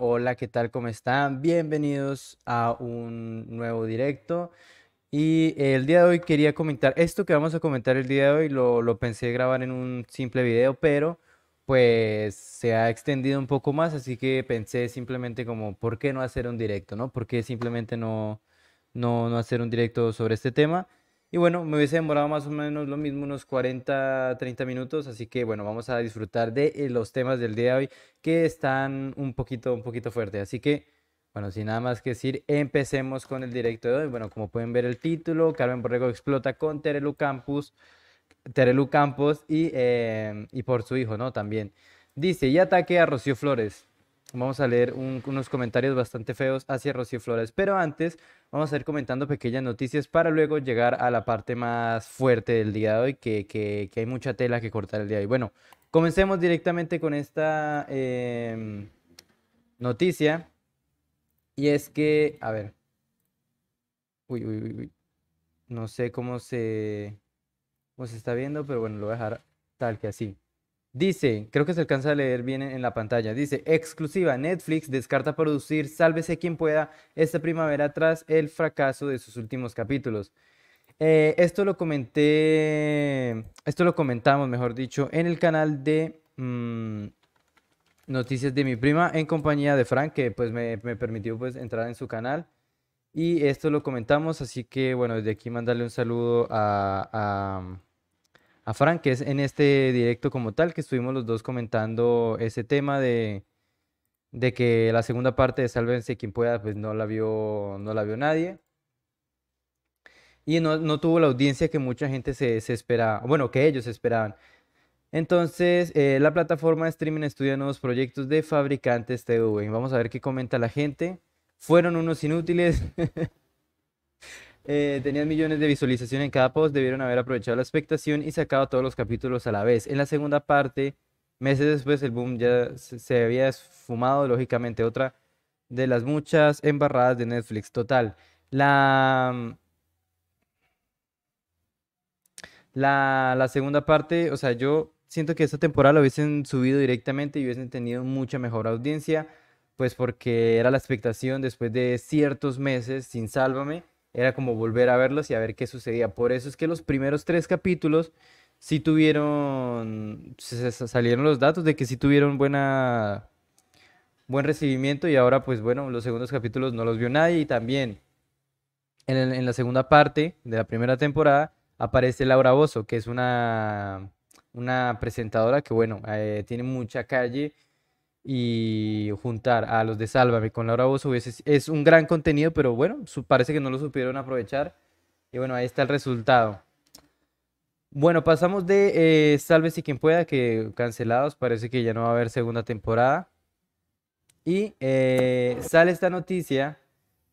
hola, ¿qué tal? ¿Cómo están? Bienvenidos a un nuevo directo. Y el día de hoy quería comentar, esto que vamos a comentar el día de hoy lo, pensé grabar en un simple video, pero pues se ha extendido un poco más, así que pensé simplemente como, ¿por qué no hacer un directo? ¿No? ¿Por simplemente no, no hacer un directo sobre este tema? Y bueno, me hubiese demorado más o menos lo mismo, unos 40, 30 minutos. Así que bueno, vamos a disfrutar de eh, los temas del día de hoy que están un poquito, un poquito fuerte Así que bueno, sin nada más que decir, empecemos con el directo de hoy. Bueno, como pueden ver el título, Carmen Borrego explota con Terelu Campos, Terelu Campos y, eh, y por su hijo, ¿no? También. Dice, y ataque a Rocío Flores vamos a leer unos comentarios bastante feos hacia Rocío Flores. Pero antes, vamos a ir comentando pequeñas noticias para luego llegar a la parte más fuerte del día de hoy, que, hay mucha tela que cortar el día de hoy. Bueno, comencemos directamente con esta em, noticia. Y es que, a ver. Uy, uy, uy, uy. No sé cómo se, cómo se está viendo, pero bueno, lo voy a dejar tal que así. Dice, creo que se alcanza a leer bien en la pantalla, dice, exclusiva, Netflix descarta producir Sálvese quien pueda esta primavera tras el fracaso de sus últimos capítulos. Eh, esto lo comenté, esto lo comentamos, mejor dicho, en el canal de mm, Noticias de mi prima en compañía de Frank, que pues me, permitió pues entrar en su canal. Y esto lo comentamos, así que bueno, desde aquí mandarle un saludo a a Frank, que es en este directo como tal, que estuvimos los dos comentando ese tema de, que la segunda parte de Sálvense quien pueda, pues no la vio, no la vio nadie. Y no, tuvo la audiencia que mucha gente se, se esperaba, bueno, que ellos esperaban. Entonces, eh, la plataforma de streaming estudia nuevos proyectos de fabricantes TV. Vamos a ver qué comenta la gente. Fueron unos inútiles. Eh, tenían millones de visualizaciones en cada post, debieron haber aprovechado la expectación y sacado todos los capítulos a la vez. En la segunda parte, meses después, el boom ya se había esfumado, lógicamente, otra de las muchas embarradas de Netflix. Total, la... La, segunda parte, o sea, yo siento que esta temporada lo hubiesen subido directamente y hubiesen tenido mucha mejor audiencia, pues porque era la expectación después de ciertos meses sin Sálvame era como volver a verlos y a ver qué sucedía. Por eso es que los primeros tres capítulos sí tuvieron, salieron los datos de que sí tuvieron buena, buen recibimiento y ahora pues bueno, los segundos capítulos no los vio nadie y también en, la segunda parte de la primera temporada aparece Laura Bozo, que es una, una presentadora que bueno, eh, tiene mucha calle y juntar a los de Sálvame con Laura Bozo es, es un gran contenido, pero bueno, parece que no lo supieron aprovechar. Y bueno, ahí está el resultado. Bueno, pasamos de eh, si quien pueda, que cancelados, parece que ya no va a haber segunda temporada. Y eh, sale esta noticia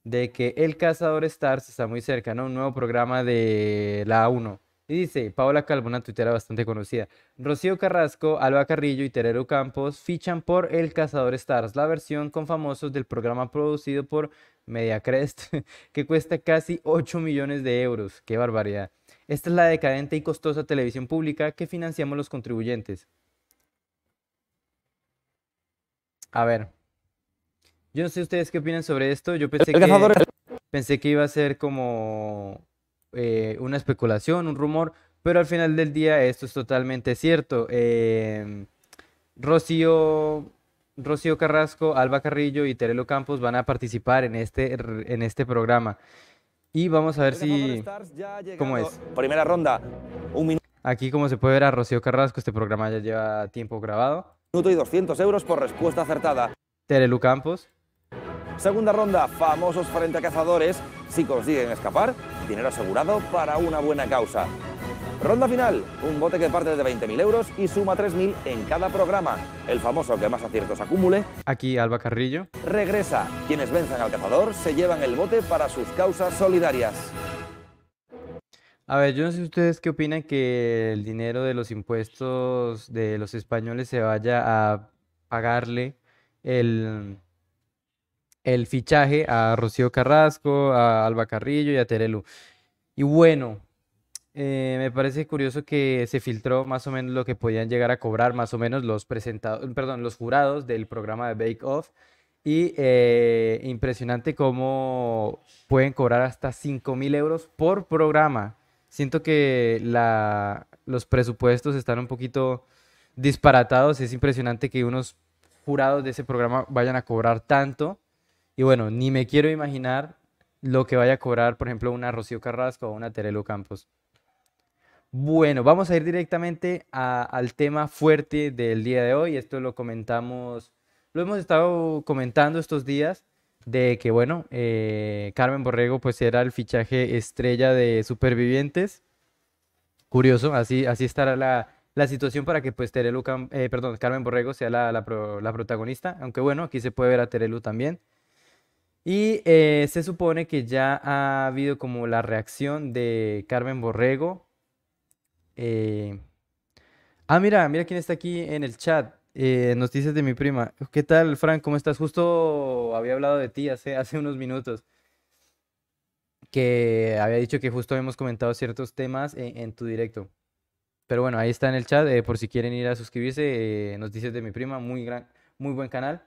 de que El Cazador Stars está muy cerca, ¿no? Un nuevo programa de la 1 dice, Paola Calvo, una tuitera bastante conocida. Rocío Carrasco, Alba Carrillo y Terero Campos fichan por El Cazador Stars, la versión con famosos del programa producido por Mediacrest, que cuesta casi 8 millones de euros. ¡Qué barbaridad! Esta es la decadente y costosa televisión pública que financiamos los contribuyentes. A ver. Yo no sé ustedes qué opinan sobre esto. Yo pensé, pensé que iba a ser como eh, una especulación, un rumor, pero al final del día esto es totalmente cierto. Em, Rocío, Rocío Carrasco, Alba Carrillo y Terelo Campos van a participar en este, en este programa. Y vamos a ver si... ¿Cómo es? Primera ronda, Aquí, como se puede ver, a Rocío Carrasco, este programa ya lleva tiempo grabado. Minuto y 200 euros por respuesta acertada. Terelu Campos. Segunda ronda, famosos frente a cazadores. Si consiguen escapar, dinero asegurado para una buena causa. Ronda final, un bote que parte de 20.000 euros y suma 3.000 en cada programa. El famoso que más aciertos acumule. Aquí Alba Carrillo. Regresa. Quienes venzan al cazador se llevan el bote para sus causas solidarias. A ver, yo no sé ustedes qué opinan que el dinero de los impuestos de los españoles se vaya a pagarle el el fichaje a Rocío Carrasco, a Alba Carrillo y a Terelu. Y bueno, eh, me parece curioso que se filtró más o menos lo que podían llegar a cobrar más o menos los presentados, perdón, los jurados del programa de Bake Off. Y eh, impresionante cómo pueden cobrar hasta 5 mil euros por programa. Siento que los presupuestos están un poquito disparatados. Es impresionante que unos jurados de ese programa vayan a cobrar tanto. Y bueno, ni me quiero imaginar lo que vaya a cobrar, por ejemplo, una Rocío Carrasco o una Terelo Campos. Bueno, vamos a ir directamente al tema fuerte del día de hoy. Esto lo comentamos, lo hemos estado comentando estos días de que, bueno, eh, Carmen Borrego pues era el fichaje estrella de Supervivientes. Curioso, así, así estará la, situación para que pues Terelu, eh, perdón, Carmen Borrego sea la, la protagonista. Aunque bueno, aquí se puede ver a Terelu también. Y eh, se supone que ya ha habido como la reacción de Carmen Borrego. Eh, ah, mira, mira quién está aquí en el chat. nos eh, noticias de mi prima. ¿Qué tal, Frank? ¿Cómo estás? Justo había hablado de ti hace, hace unos minutos. Que había dicho que justo habíamos comentado ciertos temas en, tu directo. Pero bueno, ahí está en el chat. por si quieren ir a suscribirse, nos noticias de mi prima. Muy, gran, muy buen canal.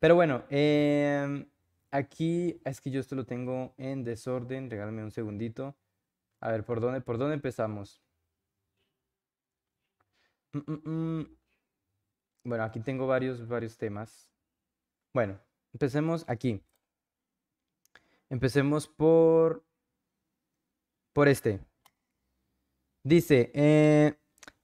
Pero bueno, eh, Aquí es que yo esto lo tengo en desorden. Regálame un segundito. A ver, ¿por dónde, por dónde empezamos? Mm, mm, mm. Bueno, aquí tengo varios, varios temas. Bueno, empecemos aquí. Empecemos por, por este. Dice, eh,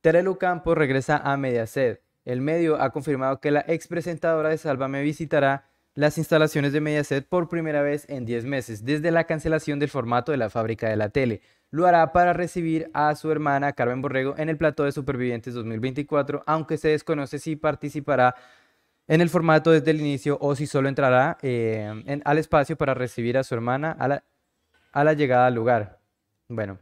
Terelu Campos regresa a Mediaset. El medio ha confirmado que la expresentadora de Salva me visitará las instalaciones de Mediaset por primera vez en 10 meses, desde la cancelación del formato de la fábrica de la tele. Lo hará para recibir a su hermana Carmen Borrego en el plató de Supervivientes 2024, aunque se desconoce si participará en el formato desde el inicio o si solo entrará eh, al espacio para recibir a su hermana a la, a la llegada al lugar. Bueno,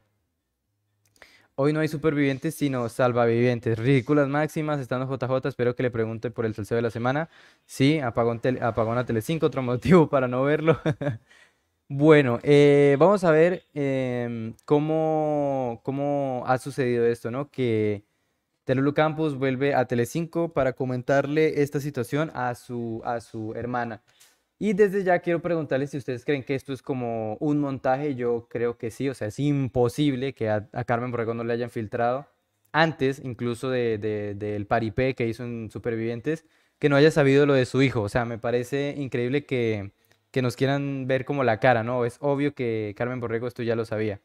Hoy no hay supervivientes, sino salvavivientes. Ridículas máximas, estando JJ, espero que le pregunte por el salseo de la semana. Sí, apagó, a tele, Telecinco, otro motivo para no verlo. bueno, eh, vamos a ver em, cómo, cómo ha sucedido esto, ¿no? Que Telulu Campus vuelve a Telecinco para comentarle esta situación a su, a su hermana. Y desde ya quiero preguntarles si ustedes creen que esto es como un montaje. Yo creo que sí, o sea, es imposible que a, Carmen Borrego no le hayan filtrado antes incluso del de, paripé que hizo en Supervivientes, que no haya sabido lo de su hijo. O sea, me parece increíble que, nos quieran ver como la cara, ¿no? Es obvio que Carmen Borrego esto ya lo sabía.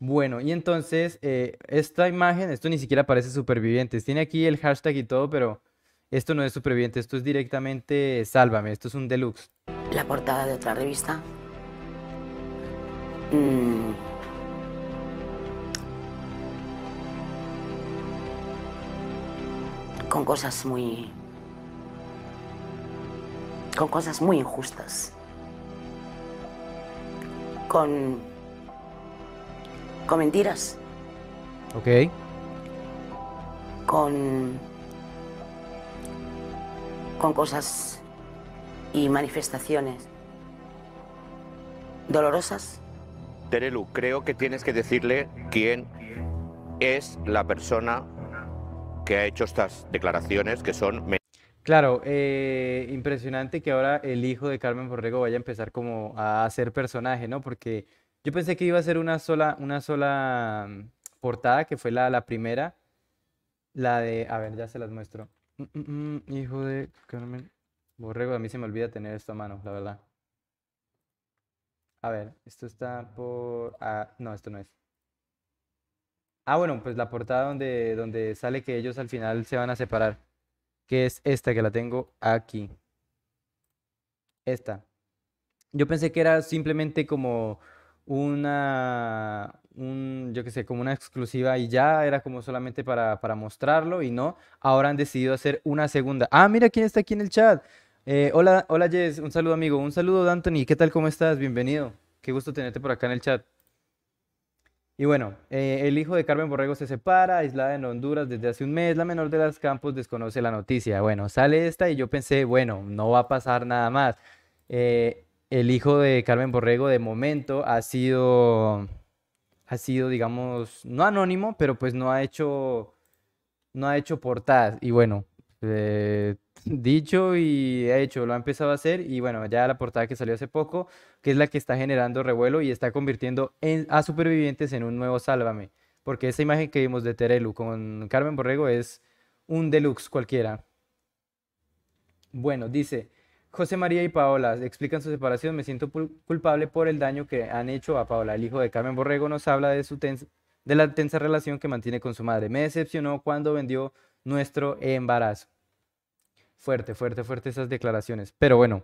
Bueno, y entonces, eh, esta imagen, esto ni siquiera parece Supervivientes. Tiene aquí el hashtag y todo, pero esto no es superviviente, esto es directamente Sálvame, esto es un deluxe. La portada de otra revista. Mm. Con cosas muy. con cosas muy injustas. Con. con mentiras. Ok. Con con cosas y manifestaciones dolorosas. Terelu, creo que tienes que decirle quién es la persona que ha hecho estas declaraciones que son... Claro, eh, impresionante que ahora el hijo de Carmen Borrego vaya a empezar como a hacer personaje, ¿no? Porque yo pensé que iba a ser una sola, una sola mm, portada, que fue la, la primera, la de... A ver, ya se las muestro. Mm, mm, mm, hijo de Carmen. Borrego, a mí se me olvida tener esto a mano, la verdad. A ver, esto está por... Ah, no, esto no es. Ah, bueno, pues la portada donde, donde sale que ellos al final se van a separar. Que es esta que la tengo aquí. Esta. Yo pensé que era simplemente como una, un, yo que sé, como una exclusiva y ya era como solamente para, para, mostrarlo y no, ahora han decidido hacer una segunda. Ah, mira quién está aquí en el chat. Eh, hola, hola Jess, un saludo amigo, un saludo Anthony, ¿qué tal? ¿Cómo estás? Bienvenido. Qué gusto tenerte por acá en el chat. Y bueno, eh, el hijo de Carmen Borrego se separa, aislada en Honduras desde hace un mes, la menor de las campos desconoce la noticia. Bueno, sale esta y yo pensé, bueno, no va a pasar nada más. Eh, el hijo de Carmen Borrego de momento ha sido, ha sido, digamos, no anónimo, pero pues no ha hecho, no ha hecho portadas. Y bueno, eh, dicho y hecho, lo ha empezado a hacer. Y bueno, ya la portada que salió hace poco, que es la que está generando revuelo y está convirtiendo a supervivientes en un nuevo Sálvame. Porque esa imagen que vimos de Terelu con Carmen Borrego es un deluxe cualquiera. Bueno, dice, José María y Paola explican su separación. Me siento culpable por el daño que han hecho a Paola. El hijo de Carmen Borrego nos habla de, su de la tensa relación que mantiene con su madre. Me decepcionó cuando vendió nuestro embarazo. Fuerte, fuerte, fuerte esas declaraciones. Pero bueno,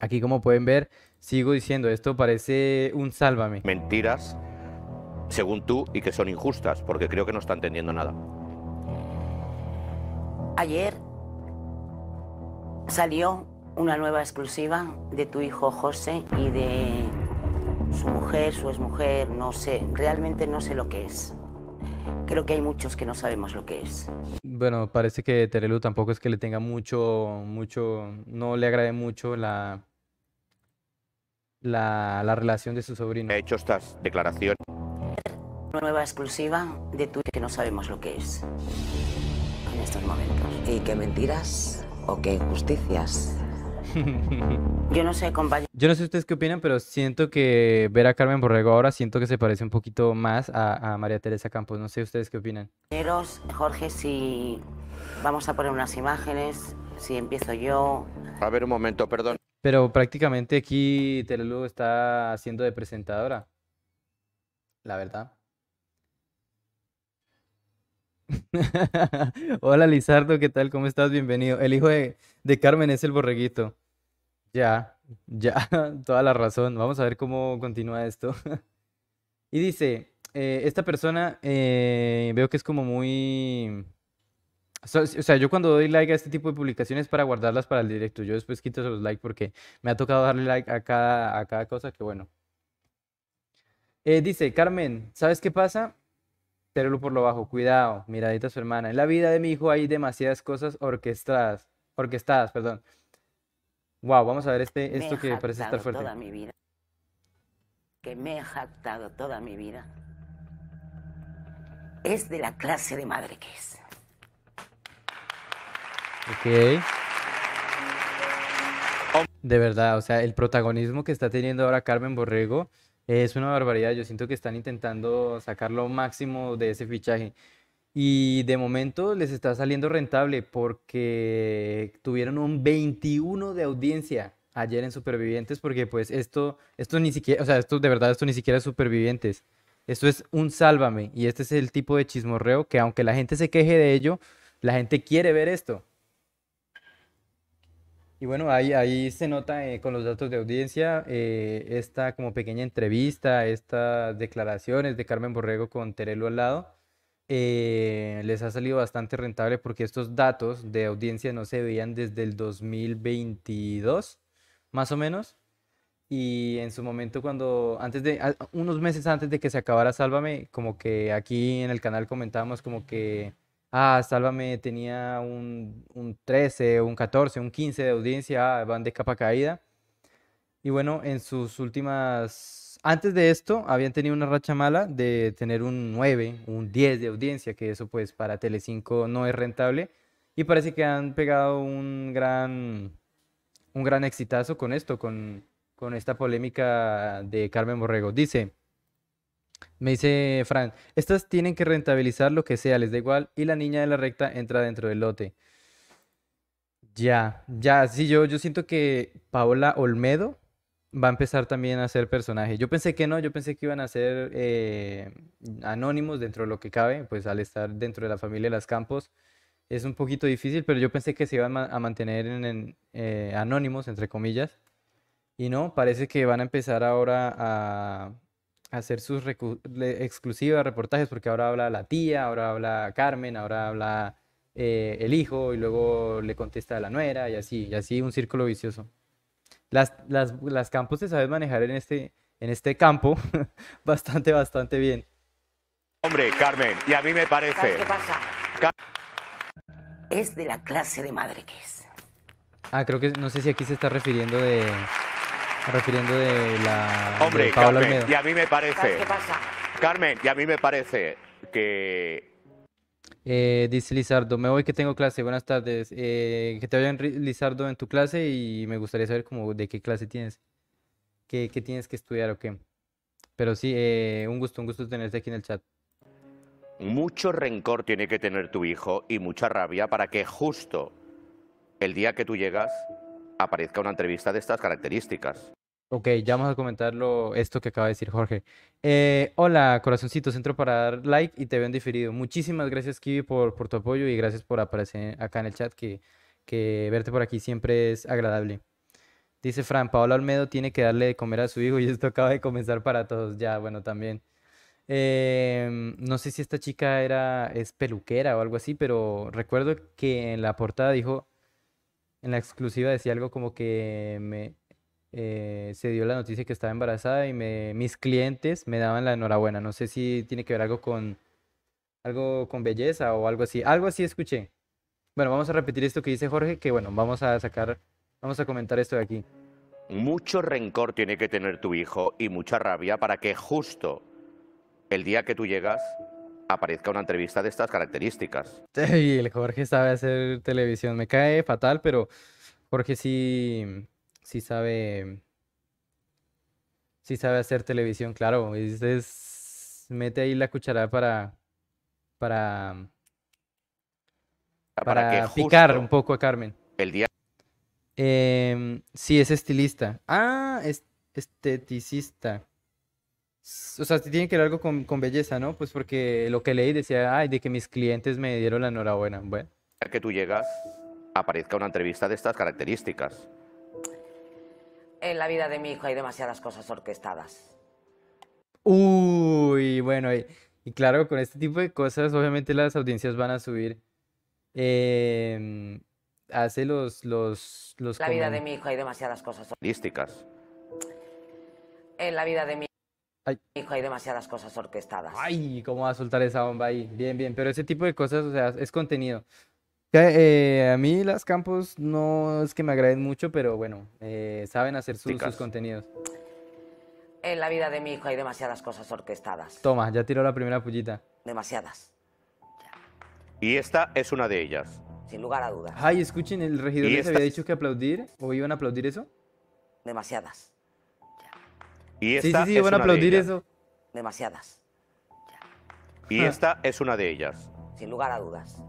aquí como pueden ver, sigo diciendo, esto parece un sálvame. Mentiras, según tú, y que son injustas, porque creo que no están entendiendo nada. Ayer Salió una nueva exclusiva de tu hijo José y de su mujer, su exmujer, no sé, realmente no sé lo que es. Creo que hay muchos que no sabemos lo que es. Bueno, parece que Terelu tampoco es que le tenga mucho, mucho, no le agrade mucho la, la, relación de su sobrino. He hecho estas declaraciones. Una nueva exclusiva de tu que no sabemos lo que es en estos momentos. Y qué mentiras o qué injusticias. Yo no sé, compañero. Yo no sé ustedes qué opinan, pero siento que ver a Carmen Borrego ahora siento que se parece un poquito más a, María Teresa Campos. No sé ustedes qué opinan. Jorge, si vamos a poner unas imágenes, si empiezo yo. A ver, un momento, perdón. Pero prácticamente aquí Telelu está haciendo de presentadora. La verdad. Hola Lizardo, ¿qué tal? ¿Cómo estás? Bienvenido. El hijo de, Carmen es el borreguito. Ya, ya, toda la razón. Vamos a ver cómo continúa esto. y dice, eh, esta persona eh, veo que es como muy... o sea, yo cuando doy like a este tipo de publicaciones para guardarlas para el directo, yo después quito los likes porque me ha tocado darle like a cada, cosa que bueno. Eh, dice, Carmen, ¿sabes qué pasa? Terelu por lo bajo, cuidado, miradita su hermana. En la vida de mi hijo hay demasiadas cosas orquestadas, orquestadas, perdón. Wow, vamos a ver este, esto que parece estar fuerte. Toda mi vida. Que me ha jactado toda mi vida. Es de la clase de madre que es. Ok. De verdad, o sea, el protagonismo que está teniendo ahora Carmen Borrego es una barbaridad, yo siento que están intentando sacar lo máximo de ese fichaje. Y de momento les está saliendo rentable porque tuvieron un 21 de audiencia ayer en Supervivientes porque pues esto, esto ni siquiera, o sea, esto de verdad, esto ni siquiera es Supervivientes. Esto es un sálvame y este es el tipo de chismorreo que aunque la gente se queje de ello, la gente quiere ver esto. Y bueno, ahí, ahí se nota eh, con los datos de audiencia eh, esta como pequeña entrevista, estas declaraciones de Carmen Borrego con Terelo al lado, eh, les ha salido bastante rentable porque estos datos de audiencia no se veían desde el 2022, más o menos. Y en su momento cuando, antes de, unos meses antes de que se acabara Sálvame, como que aquí en el canal comentábamos como que ah, Sálvame tenía un, un 13, un 14, un 15 de audiencia, ah, van de capa caída. Y bueno, en sus últimas, antes de esto, habían tenido una racha mala de tener un 9, un 10 de audiencia, que eso pues para Telecinco no es rentable. Y parece que han pegado un gran, un gran exitazo con esto, con, con esta polémica de Carmen Borrego. Dice... Me dice Fran, estas tienen que rentabilizar lo que sea, les da igual. Y la niña de la recta entra dentro del lote. Ya, ya, sí, yo, yo siento que Paola Olmedo va a empezar también a ser personaje. Yo pensé que no, yo pensé que iban a ser eh, anónimos dentro de lo que cabe, pues al estar dentro de la familia de las Campos es un poquito difícil, pero yo pensé que se iban a mantener eh, anónimos, entre comillas. Y no, parece que van a empezar ahora a, hacer sus exclusivas reportajes, porque ahora habla la tía, ahora habla Carmen, ahora habla eh, el hijo y luego le contesta a la nuera y así, y así un círculo vicioso. Las, las, las campos te sabes manejar en este, en este campo bastante, bastante bien. Hombre, Carmen, y a mí me parece... ¿Qué pasa? es de la clase de madre que es. Ah, creo que no sé si aquí se está refiriendo de refiriendo de la... Hombre, Carmen, y a mí me parece... ¿Qué pasa? Carmen, y a mí me parece que... Eh, dice Lizardo, me voy que tengo clase, buenas tardes. Eh, que te vayan Lizardo en tu clase y me gustaría saber como de qué clase tienes, qué, qué tienes que estudiar o qué. Pero sí, eh, un gusto, un gusto tenerte aquí en el chat. Mucho rencor tiene que tener tu hijo y mucha rabia para que justo el día que tú llegas aparezca una entrevista de estas características. Ok, ya vamos a comentarlo esto que acaba de decir Jorge. Eh, hola, corazoncito, centro para dar like y te veo en diferido. Muchísimas gracias, Kiwi, por, tu apoyo y gracias por aparecer acá en el chat, que, verte por aquí siempre es agradable. Dice Fran, Paola Olmedo tiene que darle de comer a su hijo y esto acaba de comenzar para todos. Ya, bueno, también. Em, no sé si esta chica era, es peluquera o algo así, pero recuerdo que en la portada dijo en la exclusiva decía algo como que me, eh, se dio la noticia que estaba embarazada y me, mis clientes me daban la enhorabuena. No sé si tiene que ver algo con algo con belleza o algo así. Algo así escuché. Bueno, vamos a repetir esto que dice Jorge, que bueno, vamos a sacar, vamos a comentar esto de aquí. Mucho rencor tiene que tener tu hijo y mucha rabia para que justo el día que tú llegas aparezca una entrevista de estas características. Sí, el Jorge sabe hacer televisión. Me cae fatal, pero Jorge sí, sabe. Sí sabe hacer televisión, claro. Es, mete ahí la cucharada para. Para. Ah, para, que picar un poco a Carmen. El día. Em, sí, es estilista. Ah, es esteticista o sea, tiene que ver algo con, belleza, ¿no? Pues porque lo que leí decía, ay, de que mis clientes me dieron la enhorabuena. Bueno. A que tú llegas, aparezca una entrevista de estas características. En la vida de mi hijo hay demasiadas cosas orquestadas. Uy, bueno, y, claro, con este tipo de cosas, obviamente las audiencias van a subir. Em, hace los, los, La vida de mi hijo hay demasiadas cosas orquestadas. En la vida de mi Hijo, hay demasiadas cosas orquestadas. Ay, ¿cómo va a soltar esa bomba ahí? Bien, bien, pero ese tipo de cosas, o sea, es contenido. Eh, a mí las campos no es que me agraden mucho, pero bueno, eh, saben hacer sus, contenidos. En la vida de mi hijo hay demasiadas cosas orquestadas. Toma, ya tiró la primera pullita. Demasiadas. Y esta es una de ellas. Sin lugar a dudas. Ay, escuchen, el regidor les había dicho que aplaudir o iban a aplaudir eso. Demasiadas. Y esta es van a aplaudir eso. Demasiadas. Y ah. esta es una de ellas. Sin lugar a dudas.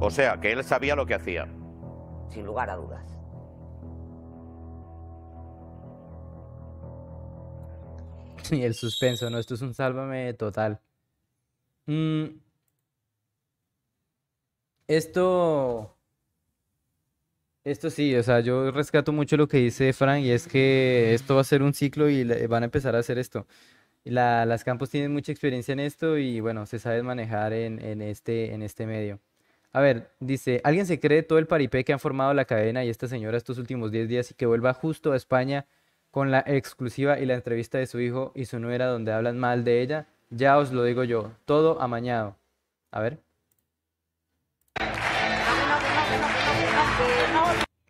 O sea, que él sabía lo que hacía. Sin lugar a dudas. Y el suspenso, ¿no? Esto es un sálvame total. Mm. Esto esto sí, o sea, yo rescato mucho lo que dice Frank y es que esto va a ser un ciclo y van a empezar a hacer esto. las campos tienen mucha experiencia en esto y bueno, se sabe manejar en, este, en este medio. A ver, dice, ¿alguien se cree todo el paripé que han formado la cadena y esta señora estos últimos 10 días y que vuelva justo a España con la exclusiva y la entrevista de su hijo y su nuera donde hablan mal de ella? Ya os lo digo yo, todo amañado. A ver.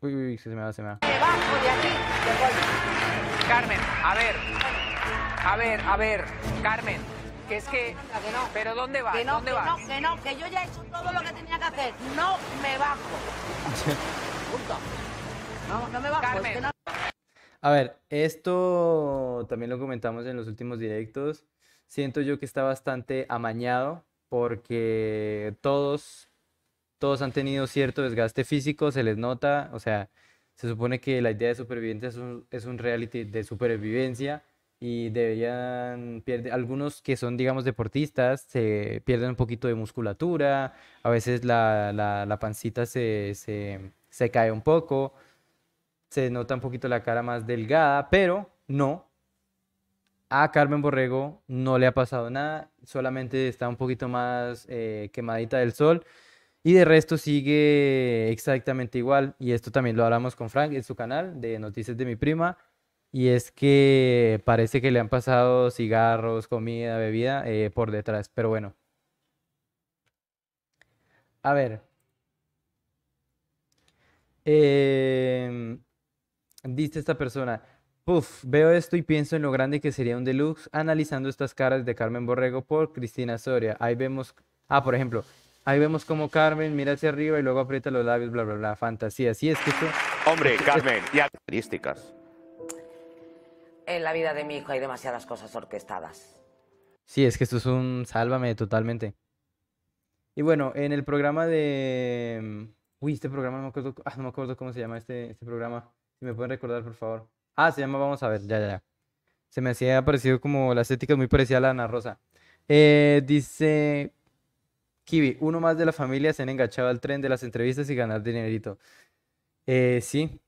Uy, uy, se me va, se me va. bajo de aquí, Carmen, a ver, a ver, a ver, Carmen, que es que... ¿Pero dónde va, Que no, ¿Dónde que no, que no, que yo ya he hecho todo lo que tenía que hacer. No me bajo. No, no me bajo. Carmen. A ver, esto también lo comentamos en los últimos directos. Siento yo que está bastante amañado porque todos todos han tenido cierto desgaste físico, se les nota, o sea, se supone que la idea de supervivientes es un, reality de supervivencia y deberían pierde, algunos que son digamos deportistas se pierden un poquito de musculatura a veces la, pancita se, cae un poco se nota un poquito la cara más delgada pero no a Carmen Borrego no le ha pasado nada solamente está un poquito más eh, quemadita del sol y de resto sigue exactamente igual. Y esto también lo hablamos con Frank en su canal de Noticias de mi prima. Y es que parece que le han pasado cigarros, comida, bebida eh, por detrás. Pero bueno. A ver. Em, dice esta persona. Puf, veo esto y pienso en lo grande que sería un deluxe analizando estas caras de Carmen Borrego por Cristina Soria. Ahí vemos Ah, por ejemplo, Ahí vemos como Carmen mira hacia arriba y luego aprieta los labios, bla, bla, bla. Fantasía. Así es que esto... Hombre, Carmen, y características. En la vida de mi hijo hay demasiadas cosas orquestadas. Sí, es que esto es un sálvame totalmente. Y bueno, en el programa de... Mm, uy, este programa no me acuerdo, ah, no me acuerdo cómo se llama este, este programa. Si me pueden recordar, por favor. Ah, se llama Vamos a ver, ya, ya, ya. Se me hacía parecido como la estética muy parecida a la Ana Rosa. Eh, dice Kiwi, uno más de la familia se han enganchado al tren de las entrevistas y ganar dinerito. Eh, sí,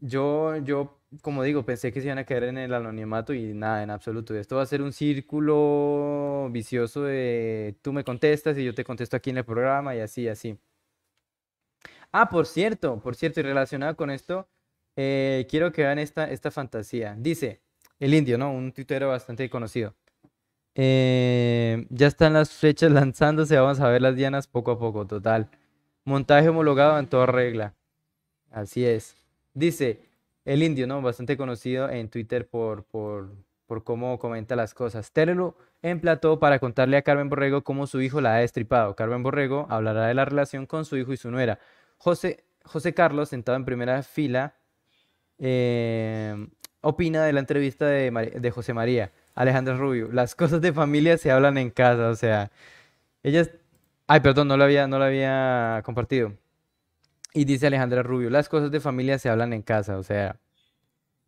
yo, yo, como digo, pensé que se iban a caer en el anonimato y nada, en absoluto. Esto va a ser un círculo vicioso de tú me contestas y yo te contesto aquí en el programa y así, así. Ah, por cierto, por cierto, y relacionado con esto, eh, quiero que vean esta, esta fantasía. Dice, el indio, ¿no? Un tuitero bastante conocido. Eh, ya están las fechas lanzándose, vamos a ver las dianas poco a poco, total. Montaje homologado en toda regla. Así es. Dice el indio, ¿no? Bastante conocido en Twitter por, por, cómo comenta las cosas. en emplató para contarle a Carmen Borrego cómo su hijo la ha destripado. Carmen Borrego hablará de la relación con su hijo y su nuera. José, José Carlos, sentado en primera fila, eh, opina de la entrevista de, de José María. Alejandra Rubio, las cosas de familia se hablan en casa, o sea, ellas... Ay, perdón, no lo había, no lo había compartido. Y dice Alejandra Rubio, las cosas de familia se hablan en casa, o sea,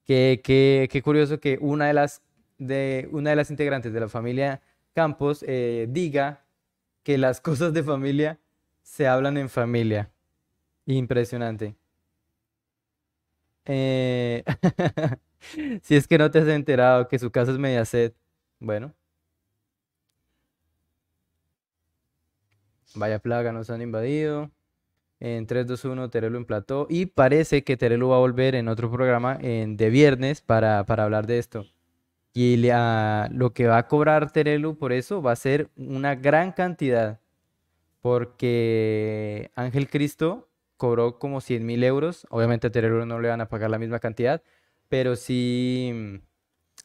qué que, qué curioso que una de, las, de, una de las integrantes de la familia Campos eh, diga que las cosas de familia se hablan en familia. Impresionante. Eh... si es que no te has enterado que su casa es Mediaset, bueno. Vaya plaga, nos han invadido. En 321 2, 1, Terelu emplató. Y parece que Terelu va a volver en otro programa en, de viernes para, hablar de esto. Y lo que va a cobrar Terelu por eso va a ser una gran cantidad. Porque Ángel Cristo cobró como 100 mil euros. Obviamente a Terelu no le van a pagar la misma cantidad pero sí,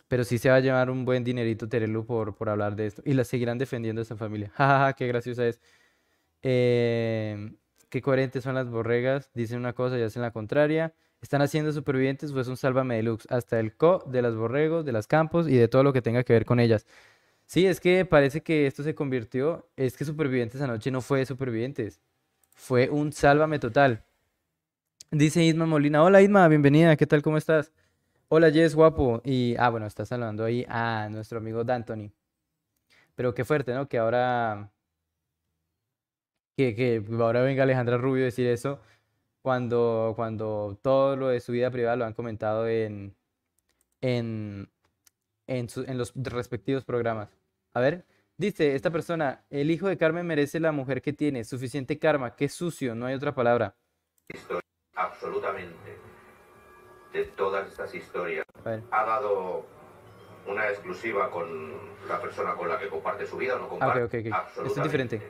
pero sí se va a llevar un buen dinerito Terelu por, por hablar de esto. Y la seguirán defendiendo a esa familia. ja, ja, qué graciosa es. Eh, qué coherentes son las borregas. Dicen una cosa y hacen la contraria. Están haciendo supervivientes, pues un sálvame deluxe. Hasta el co de las borregos, de las campos y de todo lo que tenga que ver con ellas. Sí, es que parece que esto se convirtió. Es que Supervivientes anoche no fue Supervivientes. Fue un sálvame total. Dice Isma Molina. Hola Isma, bienvenida. ¿Qué tal? ¿Cómo estás? Hola Jess, guapo. Y, ah, bueno, está saludando ahí a nuestro amigo D'Antoni. Pero qué fuerte, ¿no? Que ahora... Que, ahora venga Alejandra Rubio a decir eso cuando, cuando todo lo de su vida privada lo han comentado en, en, en, los respectivos programas. A ver, dice esta persona, el hijo de Carmen merece la mujer que tiene, suficiente karma, qué sucio, no hay otra palabra. absolutamente de todas estas historias. Ha dado una exclusiva con la persona con la que comparte su vida o no ah, comparte. Ah, es diferente.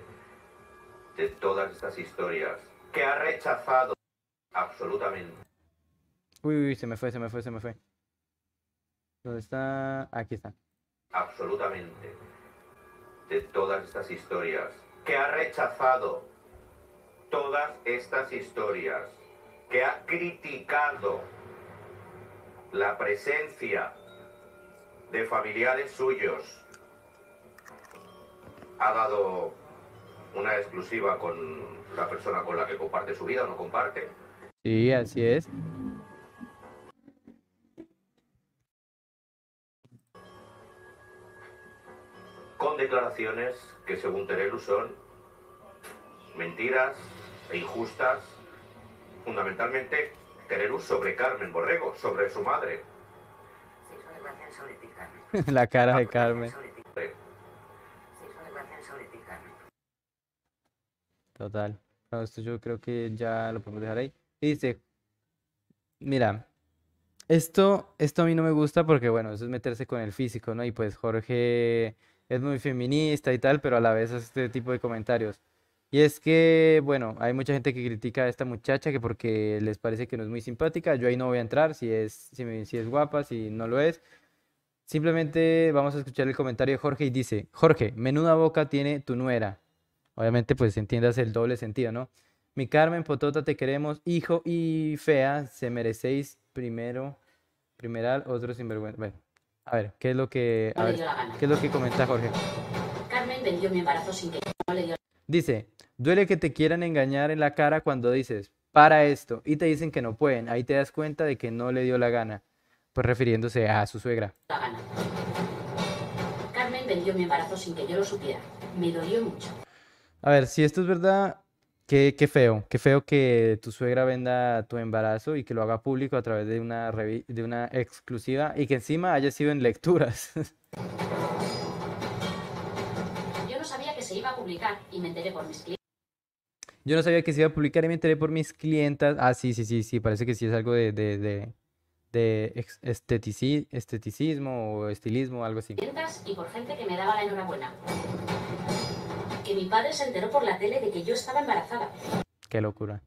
De todas estas historias que ha rechazado absolutamente. Uy, uy, se me fue, se me fue, se me fue. ¿Dónde está? Aquí está. Absolutamente. De todas estas historias que ha rechazado todas estas historias que ha criticado la presencia de familiares suyos ha dado una exclusiva con la persona con la que comparte su vida o no comparte. Sí, así es. Con declaraciones que según Terelu son mentiras e injustas, fundamentalmente luz sobre Carmen Borrego, sobre su madre. La cara de Carmen. Total. esto yo creo que ya lo podemos dejar ahí. dice, mira, esto, esto a mí no me gusta porque, bueno, eso es meterse con el físico, ¿no? Y pues Jorge es muy feminista y tal, pero a la vez hace este tipo de comentarios. Y es que, bueno, hay mucha gente que critica a esta muchacha que porque les parece que no es muy simpática. Yo ahí no voy a entrar si es, si, si es guapa, si no lo es. Simplemente vamos a escuchar el comentario de Jorge y dice, Jorge, menuda boca tiene tu nuera. Obviamente, pues entiendas el doble sentido, ¿no? Mi Carmen Potota, te queremos, hijo y fea, se merecéis primero, al otro sinvergüenza. a ver, ¿qué es lo que, ¿qué es lo que comenta Jorge? Carmen vendió mi embarazo sin que no le dio Dice, duele que te quieran engañar en la cara cuando dices, para esto, y te dicen que no pueden. Ahí te das cuenta de que no le dio la gana. Pues refiriéndose a su suegra. Carmen vendió mi embarazo sin que yo lo supiera. Me dolió mucho. A ver, si esto es verdad, qué, feo. Qué feo que tu suegra venda tu embarazo y que lo haga público a través de una, de una exclusiva y que encima haya sido en lecturas. iba a publicar y me enteré por mis clientes. Yo no sabía que se iba a publicar y me enteré por mis clientas. Ah, sí, sí, sí, sí, parece que sí es algo de, de, de, esteticismo o estilismo, algo así. Y por gente que me daba la enhorabuena. Que mi padre se enteró por la tele de que yo estaba embarazada. Qué locura.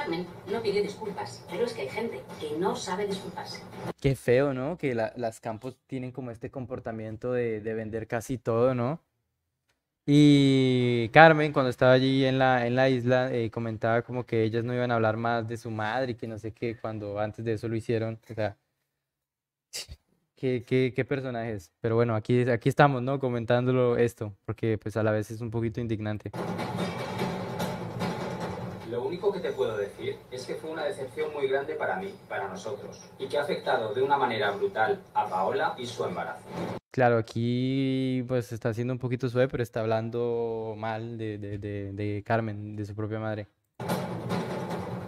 Carmen no pide disculpas, pero es que hay gente que no sabe disculparse. Qué feo, ¿no? Que las campos tienen como este comportamiento de, vender casi todo, ¿no? Y Carmen, cuando estaba allí en la, en la isla, eh, comentaba como que ellas no iban a hablar más de su madre y que no sé qué, cuando antes de eso lo hicieron. O sea, qué, qué, personajes. Pero bueno, aquí, aquí estamos, ¿no? Comentándolo esto, porque pues a la vez es un poquito indignante que te puedo decir es que fue una decepción muy grande para mí, para nosotros, y que ha afectado de una manera brutal a Paola y su embarazo. Claro, aquí pues está siendo un poquito suave, pero está hablando mal de, de, de, Carmen, de su propia madre.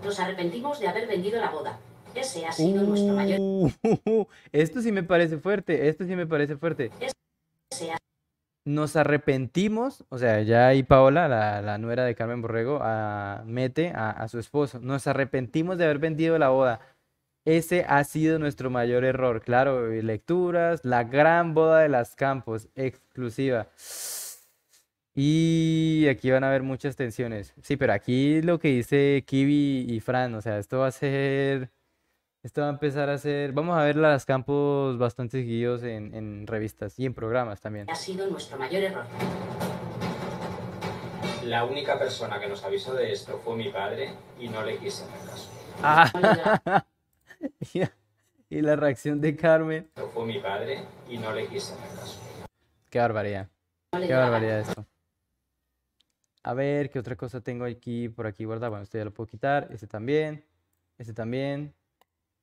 Nos arrepentimos de haber vendido la boda. Ese ha sido nuestro mayor... Uh, esto sí me parece fuerte, esto sí me parece fuerte nos arrepentimos, o sea, ya ahí Paola, la, la nuera de Carmen Borrego, a, ah, mete a, a, su esposo, nos arrepentimos de haber vendido la boda. Ese ha sido nuestro mayor error, claro, eh, lecturas, la gran boda de las campos, exclusiva. Y aquí van a haber muchas tensiones. Sí, pero aquí lo que dice Kiwi y Fran, o sea, esto va a ser esto va a empezar a ser, vamos a ver las campos bastante seguidos en, revistas y en programas también. Ha sido nuestro mayor error. La única persona que nos avisó de esto fue mi padre y no le quise hacer caso. Ah. y la reacción de Carmen. fue mi padre y no le quise hacer caso. Qué barbaridad. Qué barbaridad esto. A ver, ¿qué otra cosa tengo aquí por aquí guardada? Bueno, esto ya lo puedo quitar. Este también. Este también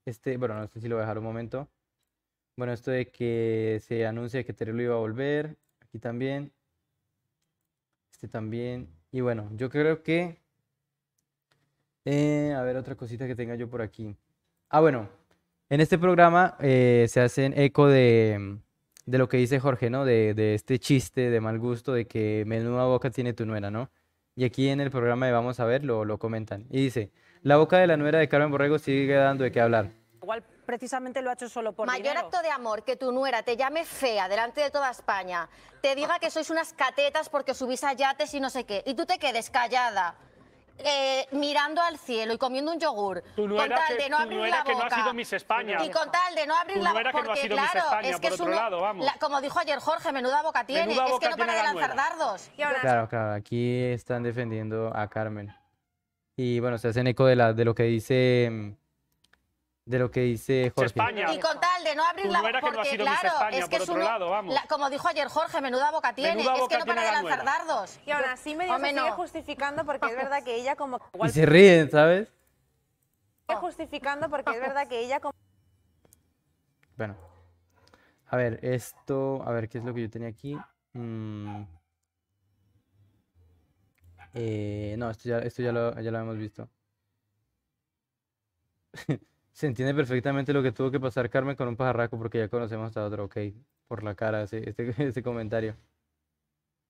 este, bueno, no sé si lo voy a dejar un momento. Bueno, esto de que se anuncia que lo iba a volver, aquí también, este también, y bueno, yo creo que, eh, a ver, otra cosita que tenga yo por aquí. Ah, bueno, en este programa eh, se hacen eco de, lo que dice Jorge, ¿no? De, este chiste de mal gusto de que menuda boca tiene tu nuera, ¿no? Y aquí en el programa de Vamos a ver lo, lo comentan. Y dice, la boca de la nuera de Carmen Borrego sigue dando de qué hablar. Igual precisamente lo ha hecho solo por Mayor acto de amor, que tu nuera te llame fea delante de toda España, te diga que sois unas catetas porque subís a yates y no sé qué, y tú te quedes callada. Eh, mirando al cielo y comiendo un yogur. Tu con tal que, de no abrir la boca. que no ha sido Miss España. Y con tal de no abrir la boca. Porque, no ha sido claro, España, es que por otro lado, vamos. como dijo ayer Jorge, menuda boca tiene. Menuda es que no para de lanzar dardos. Claro, claro, aquí están defendiendo a Carmen. Y bueno, se hacen eco de, la, de lo que dice mm, de lo que dice Jorge. Y con tal de no abrir la boca, porque claro, es que es como dijo ayer Jorge, menuda boca tiene, es que no para de lanzar dardos. Y ahora así medio que se sigue justificando porque es verdad que ella como... Y se ríen, ¿sabes? Sigue justificando porque es verdad que ella como... Bueno. A ver, esto... A ver, ¿qué es lo que yo tenía aquí? Mm. Eh, no, esto ya, ya lo, hemos visto. Se entiende perfectamente lo que tuvo que pasar Carmen con un pajarraco porque ya conocemos a otro, ok, por la cara, sí, este, este comentario.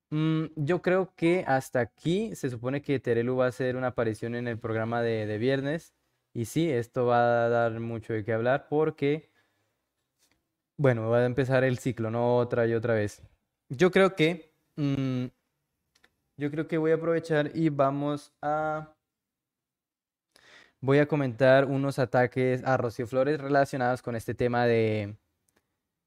Mm, yo creo que hasta aquí se supone que Terelu va a hacer una aparición en el programa de, viernes. Y sí, esto va a dar mucho de qué hablar porque, bueno, va a empezar el ciclo, ¿no? Otra y otra vez. Yo creo que mm, yo creo que voy a aprovechar y vamos a... Voy a comentar unos ataques a Rocío Flores relacionados con este tema de,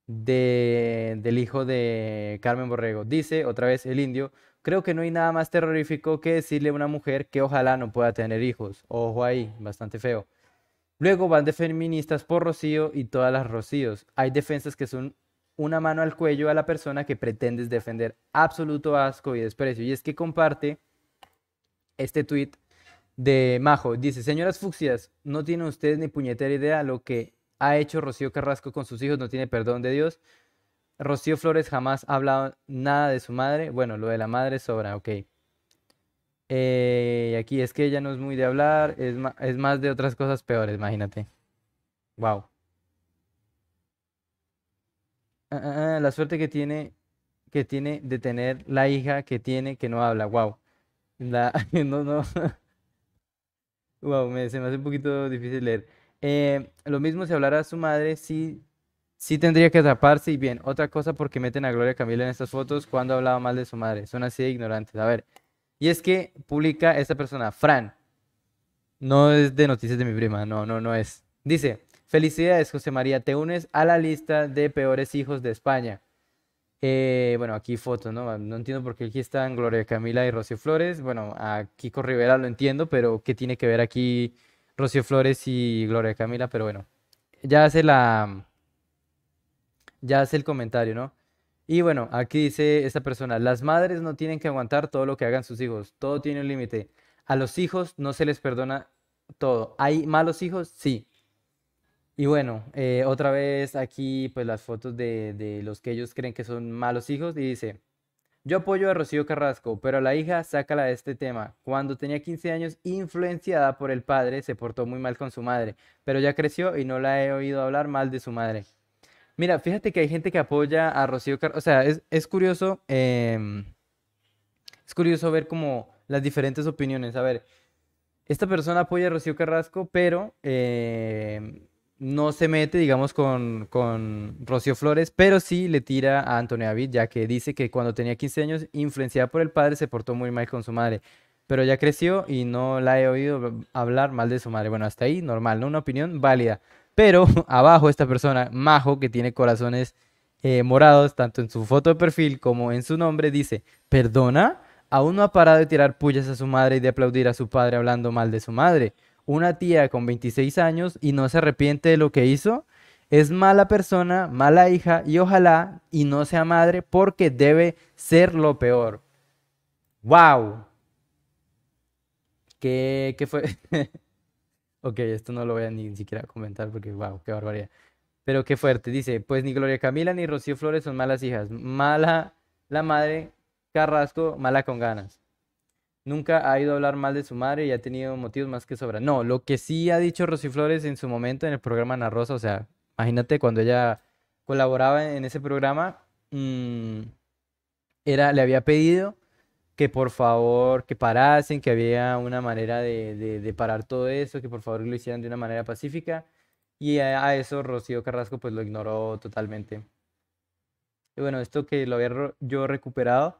del hijo de Carmen Borrego. Dice otra vez el indio, creo que no hay nada más terrorífico que decirle a una mujer que ojalá no pueda tener hijos. Ojo ahí, bastante feo. Luego van de feministas por Rocío y todas las Rocíos. Hay defensas que son una mano al cuello a la persona que pretendes defender. Absoluto asco y desprecio. Y es que comparte este tweet de Majo. Dice, señoras fucsias, no tienen ustedes ni puñetera idea lo que ha hecho Rocío Carrasco con sus hijos. No tiene perdón de Dios. Rocío Flores jamás ha hablado nada de su madre. Bueno, lo de la madre sobra, ok. Eh, aquí es que ella no es muy de hablar, es, es más de otras cosas peores, imagínate. Wow. Ah, ah, ah, la suerte que tiene, que tiene de tener la hija que tiene que no habla, wow. La, no, no. Wow, me, se me hace un poquito difícil leer. Eh, lo mismo si hablara a su madre, sí, sí tendría que atraparse. Y bien, otra cosa porque meten a Gloria Camila en estas fotos cuando hablaba mal de su madre. Son así de ignorantes. A ver. Y es que publica esta persona, Fran. No es de noticias de mi prima, no, no, no es. Dice, Felicidades, José María. Te unes a la lista de peores hijos de España. Eh, bueno, aquí foto, ¿no? No entiendo por qué aquí están Gloria Camila y Rocío Flores. Bueno, a Kiko Rivera lo entiendo, pero ¿qué tiene que ver aquí Rocío Flores y Gloria Camila? Pero bueno, ya hace la. Ya hace el comentario, ¿no? Y bueno, aquí dice esta persona: las madres no tienen que aguantar todo lo que hagan sus hijos. Todo tiene un límite. A los hijos no se les perdona todo. ¿Hay malos hijos? Sí. Y bueno, eh, otra vez aquí pues las fotos de, los que ellos creen que son malos hijos y dice, yo apoyo a Rocío Carrasco, pero la hija sácala de este tema. Cuando tenía 15 años, influenciada por el padre, se portó muy mal con su madre, pero ya creció y no la he oído hablar mal de su madre. Mira, fíjate que hay gente que apoya a Rocío Carrasco, o sea, es, curioso, em, es curioso ver como las diferentes opiniones. A ver, esta persona apoya a Rocío Carrasco, pero... Em, no se mete, digamos, con, con Rocío Flores, pero sí le tira a Antonio David, ya que dice que cuando tenía 15 años, influenciada por el padre, se portó muy mal con su madre. Pero ya creció y no la he oído hablar mal de su madre. Bueno, hasta ahí, normal, ¿no? Una opinión válida. Pero abajo esta persona, Majo, que tiene corazones eh, morados, tanto en su foto de perfil como en su nombre, dice, perdona, aún no ha parado de tirar pullas a su madre y de aplaudir a su padre hablando mal de su madre una tía con 26 años y no se arrepiente de lo que hizo, es mala persona, mala hija y ojalá y no sea madre porque debe ser lo peor. ¡Wow! ¿Qué, fue? ok, esto no lo voy a ni, ni siquiera comentar porque, wow, qué barbaridad. Pero qué fuerte. Dice, pues ni Gloria Camila ni Rocío Flores son malas hijas. Mala la madre, Carrasco, mala con ganas nunca ha ido a hablar mal de su madre y ha tenido motivos más que sobra. No, lo que sí ha dicho Rocío Flores en su momento en el programa Ana Rosa, o sea, imagínate cuando ella colaboraba en ese programa, mm, era, le había pedido que por favor, que parasen, que había una manera de, parar todo eso, que por favor lo hicieran de una manera pacífica. Y a, a eso Rocío Carrasco pues lo ignoró totalmente. Y bueno, esto que lo había yo recuperado,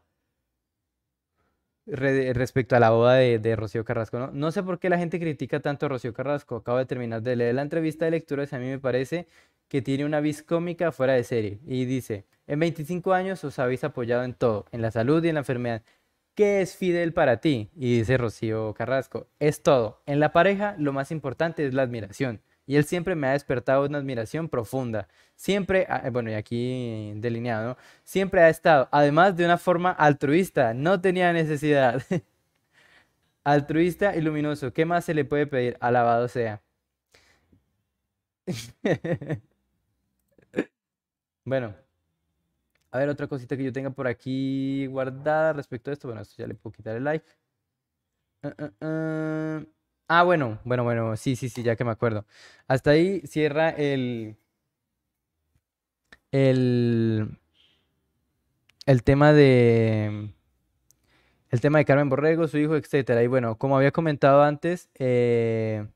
respecto a la boda de, Rocío Carrasco. ¿no? ¿no? sé por qué la gente critica tanto a Rocío Carrasco. Acabo de terminar de leer la entrevista de lecturas y a mí me parece que tiene una vis cómica fuera de serie. Y dice, en 25 años os habéis apoyado en todo, en la salud y en la enfermedad. ¿Qué es Fidel para ti? Y dice Rocío Carrasco, es todo. En la pareja lo más importante es la admiración y él siempre me ha despertado una admiración profunda. Siempre, ah, eh, bueno, y aquí delineado, ¿no? siempre ha estado, además de una forma altruista, no tenía necesidad. altruista y luminoso, ¿qué más se le puede pedir? Alabado sea. bueno, a ver otra cosita que yo tenga por aquí guardada respecto a esto. Bueno, esto ya le puedo quitar el like. Ah, ah, Ah, bueno, bueno, bueno, sí, sí, sí, ya que me acuerdo. Hasta ahí cierra el. El tema de. El tema de Carmen Borrego, su hijo, etcétera. Y bueno, como había comentado antes, eh,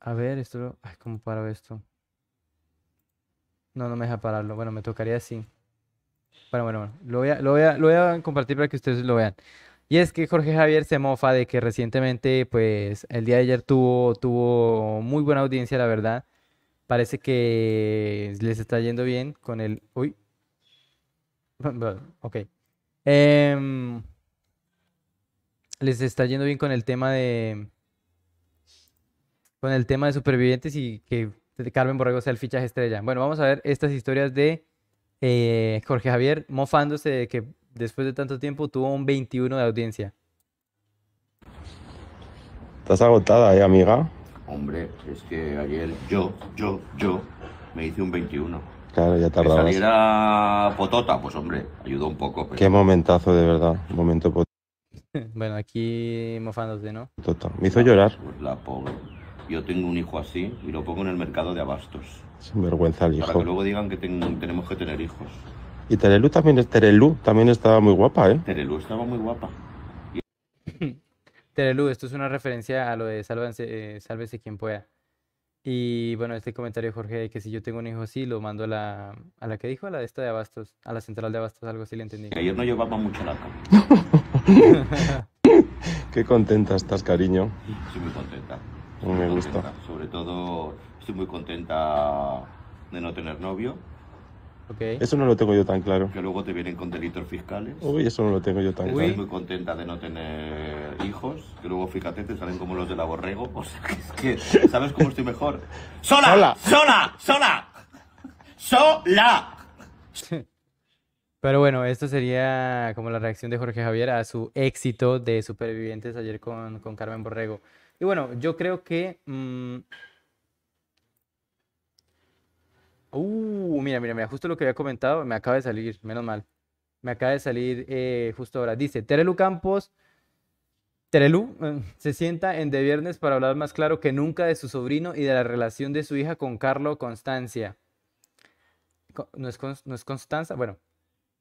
a ver, esto. Ay, ¿cómo paro esto? No, no me deja pararlo. Bueno, me tocaría así. Bueno, bueno, bueno. Lo lo voy lo voy a compartir para que ustedes lo vean. Y es que Jorge Javier se mofa de que recientemente, pues el día de ayer tuvo, tuvo muy buena audiencia, la verdad. Parece que les está yendo bien con el... Uy. Ok. Em, les está yendo bien con el tema de... Con el tema de supervivientes y que Carmen Borrego sea el fichaje estrella. Bueno, vamos a ver estas historias de eh, Jorge Javier mofándose de que después de tanto tiempo, tuvo un 21 de audiencia. ¿Estás agotada, eh, amiga? Hombre, es que ayer yo, yo, yo me hice un 21. Claro, ya tardaba. Que saliera potota, pues hombre, ayudó un poco. Pero... Qué momentazo, de verdad. Momento potota. bueno, aquí mofándose, ¿no? Potota. Me hizo llorar. Pues la pobre. Yo tengo un hijo así y lo pongo en el mercado de abastos. Sin vergüenza el hijo. Para que luego digan que tenemos que tener hijos. Y Terelu también, Terelu también estaba muy guapa, ¿eh? Terelu estaba muy guapa. Terelu, esto es una referencia a lo de eh, sálvese quien pueda. Y bueno, este comentario Jorge que si yo tengo un hijo sí, lo mando a la, a la que dijo, a la de esta de Abastos, a la central de Abastos, algo así le entendí. Ayer no llevaba mucho la Qué contenta estás, cariño. Estoy muy contenta. me gusta. Sobre todo, estoy muy contenta de no tener novio eso no lo tengo yo tan claro. Que luego te vienen con delitos fiscales. Uy, eso no lo tengo yo tan claro. Estás muy contenta de no tener hijos, que luego fíjate, te salen como los de la Borrego. O sea, que es que, ¿sabes cómo estoy mejor? ¡Sola! ¡Sola! ¡Sola! ¡Sola! ¡Sola! Pero bueno, esto sería como la reacción de Jorge Javier a su éxito de Supervivientes ayer con, con Carmen Borrego. Y bueno, yo creo que mm, Uh, mira, mira, mira, justo lo que había comentado, me acaba de salir, menos mal. Me acaba de salir eh, justo ahora. Dice, Terelu Campos, Terelu eh, se sienta en De Viernes para hablar más claro que nunca de su sobrino y de la relación de su hija con Carlo Constancia. no es Constanza? Bueno,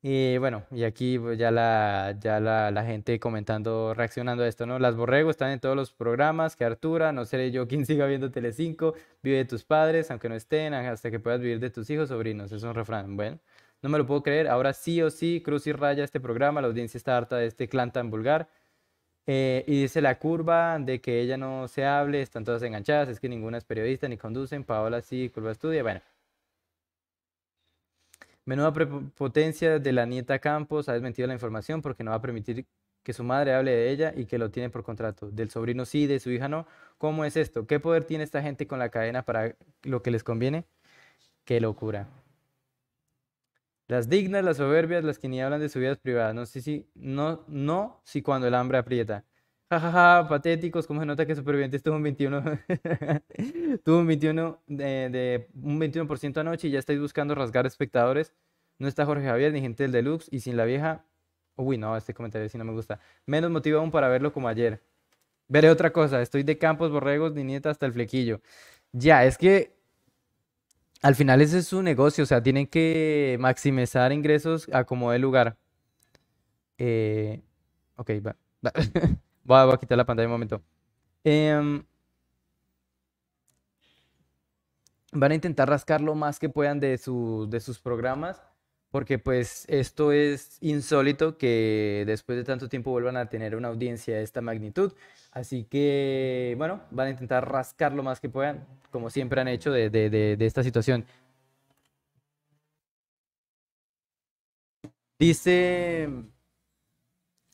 y bueno, y aquí pues, ya, la, ya la, gente comentando, reaccionando a esto, ¿no? Las borregos están en todos los programas, que Artura, no seré yo quien siga viendo tele 5 vive de tus padres, aunque no estén, hasta que puedas vivir de tus hijos, sobrinos, es un refrán, bueno. No me lo puedo creer, ahora sí o sí, cruz y raya este programa, la audiencia está harta de este clan tan vulgar. Eh, y dice la curva de que ella no se hable, están todas enganchadas, es que ninguna es periodista ni conducen, Paola sí, curva estudia, bueno. Menuda potencia de la nieta Campos ha desmentido la información porque no va a permitir que su madre hable de ella y que lo tiene por contrato. Del sobrino sí, de su hija no. ¿Cómo es esto? ¿Qué poder tiene esta gente con la cadena para lo que les conviene? ¡Qué locura! Las dignas, las soberbias, las que ni hablan de sus vidas privada. No sé no, no si cuando el hambre aprieta jajaja, patéticos, cómo se nota que Supervivientes tuvo un 21, tuvo un 21 de, un 21% anoche y ya estáis buscando rasgar espectadores. No está Jorge Javier ni gente del Deluxe y sin la vieja. Uy, no, este comentario sí no me gusta. Menos motivo aún para verlo como ayer. Veré otra cosa, estoy de Campos, Borregos, ni nieta hasta el flequillo. Ya, es que al final ese es su negocio, o sea, tienen que maximizar ingresos a como de lugar. Eh, ok, va. Voy a, quitar la pantalla un momento. Em, van a intentar rascar lo más que puedan de, de sus programas, porque pues esto es insólito que después de tanto tiempo vuelvan a tener una audiencia de esta magnitud. Así que, bueno, van a intentar rascar lo más que puedan, como siempre han hecho de esta situación. Dice...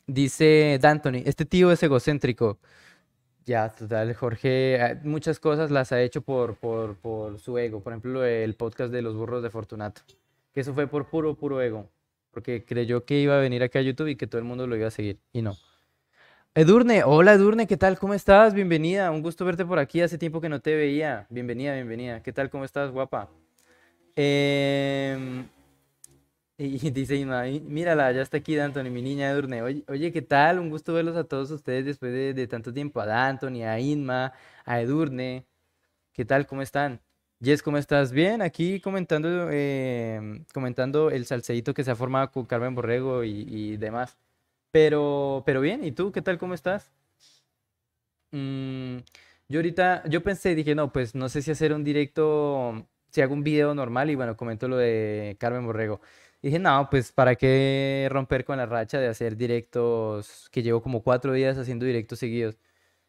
Dice D'Antoni, este tío es egocéntrico. Ya, total, Jorge, ah, muchas cosas las ha hecho por, por, por su ego. Por ejemplo, el podcast de los burros de Fortunato, que eso fue por puro, puro ego, porque creyó que iba a venir acá a YouTube y que todo el mundo lo iba a seguir, y no. Edurne, hola Edurne, ¿qué tal? ¿Cómo estás? Bienvenida, un gusto verte por aquí, hace tiempo que no te veía. Bienvenida, bienvenida. ¿Qué tal? ¿Cómo estás, guapa? Eh, y dice Inma, mírala, ya está aquí y mi niña Edurne. Oye, ¿qué tal? Un gusto verlos a todos ustedes después de, tanto tiempo. A y a Inma, a Edurne. ¿Qué tal? ¿Cómo están? Jess, ¿cómo estás? Bien, aquí comentando, eh, comentando el salseíto que se ha formado con Carmen Borrego y, demás. Pero, pero bien, ¿y tú qué tal? ¿Cómo estás? Mm, yo ahorita, yo pensé, dije, no, pues no sé si hacer un directo, si hago un video normal y bueno, comento lo de Carmen Borrego dije, no, pues para qué romper con la racha de hacer directos, que llevo como cuatro días haciendo directos seguidos.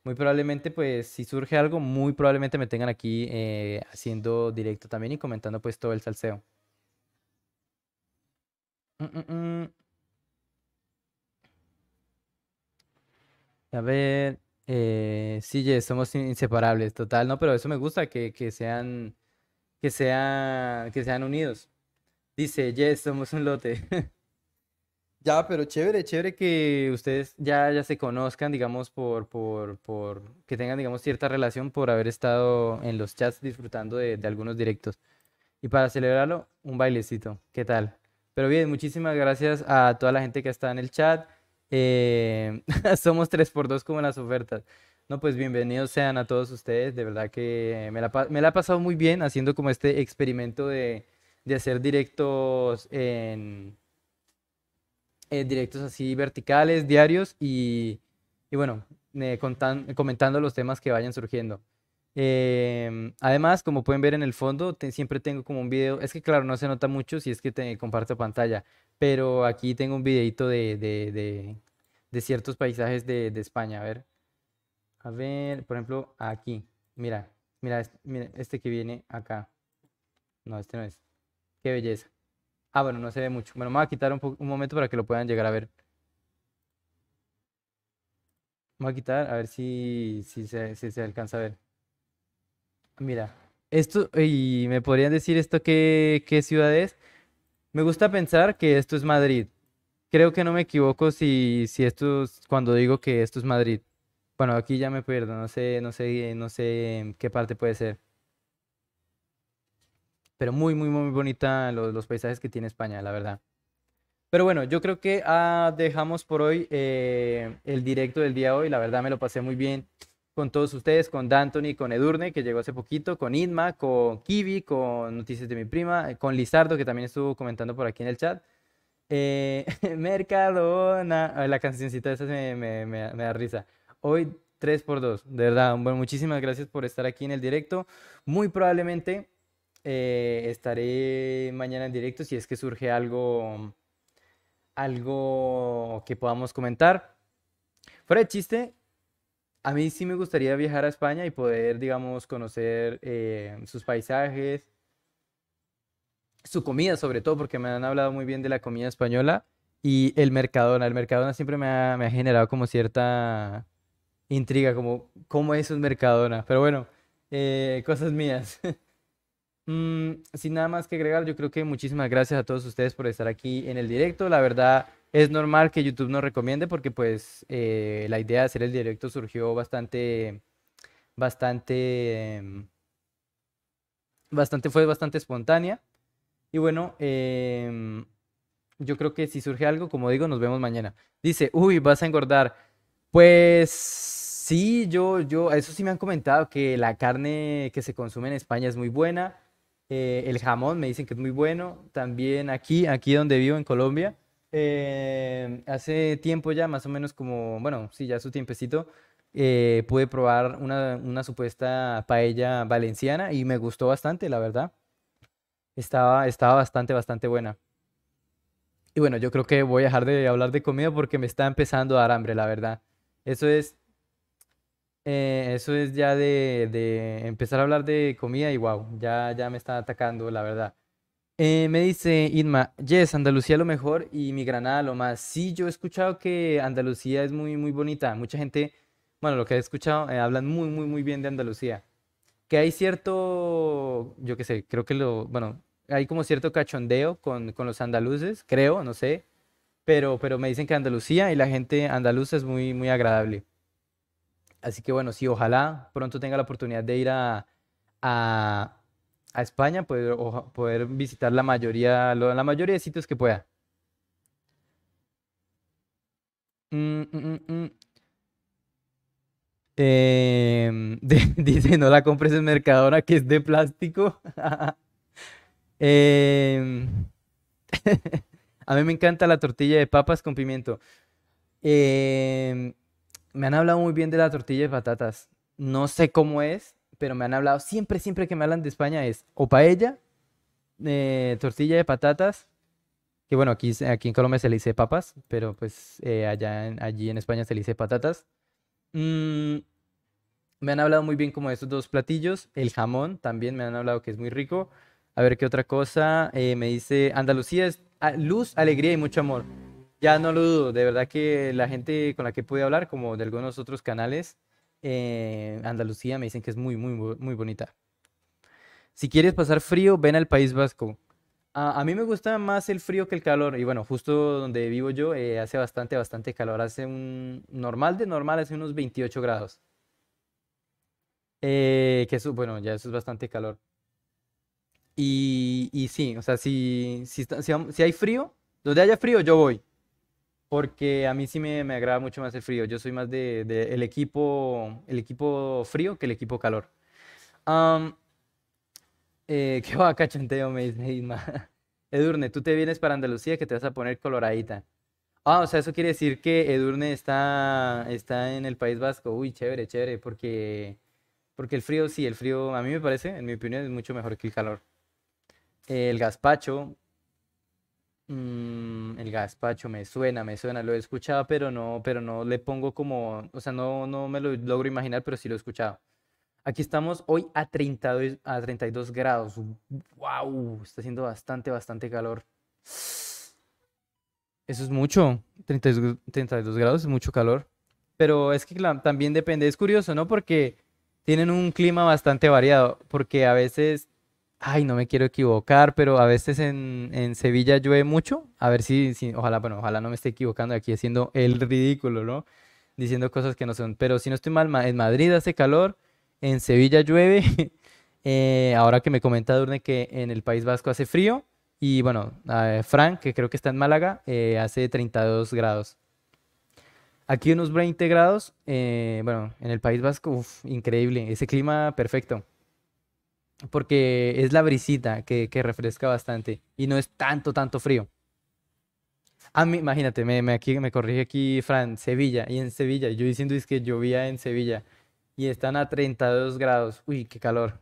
Muy probablemente, pues si surge algo, muy probablemente me tengan aquí eh, haciendo directo también y comentando pues todo el salseo. Mm, mm, mm. A ver, eh, sí, somos inseparables, total, no, pero eso me gusta, que sean, que sean, que sean unidos. Dice, yes, somos un lote. ya, pero chévere, chévere que ustedes ya, ya se conozcan, digamos, por, por, por, que tengan, digamos, cierta relación por haber estado en los chats disfrutando de, algunos directos. Y para celebrarlo, un bailecito. ¿Qué tal? Pero bien, muchísimas gracias a toda la gente que está en el chat. Eh, somos 3x2 como las ofertas. No, pues bienvenidos sean a todos ustedes. De verdad que me la, me la he pasado muy bien haciendo como este experimento de, de hacer directos en, eh, directos así verticales, diarios y, bueno, comentando los temas que vayan surgiendo. Em, además, como pueden ver en el fondo, siempre tengo como un video, es que claro, no se nota mucho si es que te comparto pantalla, pero aquí tengo un videito de, ciertos paisajes de, España. A ver, a ver, por ejemplo, aquí, mira, mira, mira, este que viene acá. No, este no es. Qué belleza. Ah, bueno, no se ve mucho. Bueno, me voy a quitar un, momento para que lo puedan llegar a ver. voy a quitar, a ver si, si, se, si, alcanza a ver. Mira, esto, y me podrían decir esto qué, qué ciudad es. Me gusta pensar que esto es Madrid. Creo que no me equivoco si, si esto cuando digo que esto es Madrid. Bueno, aquí ya me pierdo, no sé, no sé, no sé qué parte puede ser pero muy, muy, muy bonita los, los paisajes que tiene España, la verdad. Pero bueno, yo creo que ah, dejamos por hoy eh, el directo del día de hoy. La verdad me lo pasé muy bien con todos ustedes, con D'Antoni, con Edurne, que llegó hace poquito, con Inma, con Kibi, con Noticias de mi prima, eh, con Lizardo, que también estuvo comentando por aquí en el chat. Eh, Mercadona, la cancioncita esa me, me, da risa. Hoy 3x2, de verdad, bueno, muchísimas gracias por estar aquí en el directo. Muy probablemente eh, estaré mañana en directo si es que surge algo, algo que podamos comentar. Fuera de chiste, a mí sí me gustaría viajar a España y poder, digamos, conocer eh, sus paisajes, su comida sobre todo, porque me han hablado muy bien de la comida española y el Mercadona. El Mercadona siempre me ha, generado como cierta intriga, como cómo es un Mercadona. Pero bueno, eh, cosas mías. Mm, sin nada más que agregar, yo creo que muchísimas gracias a todos ustedes por estar aquí en el directo. La verdad, es normal que YouTube no recomiende porque pues eh, la idea de hacer el directo surgió bastante, bastante, mm, bastante, fue bastante espontánea. Y bueno, em, yo creo que si surge algo, como digo, nos vemos mañana. Dice, uy, vas a engordar. Pues sí, yo, yo, eso sí me han comentado que la carne que se consume en España es muy buena. Eh, el jamón me dicen que es muy bueno. También aquí, aquí donde vivo en Colombia, eh, hace tiempo ya, más o menos como, bueno, sí, ya su tiempecito, eh, pude probar una, una, supuesta paella valenciana y me gustó bastante, la verdad. Estaba, estaba bastante, bastante buena. Y bueno, yo creo que voy a dejar de hablar de comida porque me está empezando a dar hambre, la verdad. Eso es eh, eso es ya de, empezar a hablar de comida y wow, ya, ya me está atacando, la verdad. Eh, me dice Inma, yes, Andalucía lo mejor y mi Granada lo más. Sí, yo he escuchado que Andalucía es muy, muy bonita. Mucha gente, bueno, lo que he escuchado, eh, hablan muy, muy, muy bien de Andalucía. Que hay cierto, yo qué sé, creo que lo, bueno, hay como cierto cachondeo con, con, los andaluces, creo, no sé. Pero, pero me dicen que Andalucía y la gente andaluza es muy, muy agradable. Así que bueno, sí, ojalá pronto tenga la oportunidad de ir a, España, poder, poder visitar la mayoría, la mayoría de sitios que pueda. Mm, mm, mm, em, dice, no la compres en Mercadona, que es de plástico. Em, a mí me encanta la tortilla de papas con pimiento. Em, me han hablado muy bien de la tortilla de patatas. No sé cómo es, pero me han hablado siempre, siempre que me hablan de España es o paella, eh, tortilla de patatas, que bueno, aquí, en Colombia se le dice papas, pero pues eh, allá allí en España se le dice patatas. Mm, me han hablado muy bien como de esos dos platillos. El jamón también me han hablado que es muy rico. A ver qué otra cosa. Eh, me dice Andalucía es ah, luz, alegría y mucho amor. Ya no lo dudo, de verdad que la gente con la que pude hablar, como de algunos otros canales, eh, Andalucía me dicen que es muy, muy, muy bonita. Si quieres pasar frío, ven al País Vasco. A, mí me gusta más el frío que el calor. Y bueno, justo donde vivo yo eh, hace bastante, bastante calor. Hace un normal de normal, hace unos 28 grados. Eh, que eso, bueno, ya eso es bastante calor. Y, y sí, o sea, si, si hay frío, donde haya frío, yo voy porque a mí sí me, me, agrada mucho más el frío. Yo soy más de, el equipo, el equipo frío que el equipo calor. Eh, ¿Qué va, cachanteo? Me dice Edurne, tú te vienes para Andalucía que te vas a poner coloradita. Ah, o sea, eso quiere decir que Edurne está, está en el País Vasco. Uy, chévere, chévere, porque, porque el frío, sí, el frío, a mí me parece, en mi opinión, es mucho mejor que el calor. El gazpacho, Mm, el gazpacho me suena, me suena, lo he escuchado, pero no, pero no le pongo como, o sea, no, no me lo logro imaginar, pero sí lo he escuchado. Aquí estamos hoy a, 32 a 32 grados. ¡Wow! Está haciendo bastante, bastante calor. Eso es mucho. 32, 32 grados es mucho calor. Pero es que también depende, es curioso, ¿no? Porque tienen un clima bastante variado, porque a veces ay, no me quiero equivocar, pero a veces en, en Sevilla llueve mucho. A ver si, ojalá, bueno, ojalá no me esté equivocando aquí haciendo el ridículo, ¿no? Diciendo cosas que no son. Pero si no estoy mal, en Madrid hace calor, en Sevilla llueve. Eh, ahora que me comenta Durne que en el País Vasco hace frío. Y bueno, Frank, que creo que está en Málaga, eh, hace 32 grados. Aquí unos 20 grados. Eh, bueno, en el País Vasco, increíble. Ese clima perfecto porque es la brisita que, que, refresca bastante y no es tanto, tanto frío. A mí, imagínate, me, me, aquí, me corrige aquí Fran, Sevilla, y en Sevilla, yo diciendo es que llovía en Sevilla y están a 32 grados. Uy, qué calor.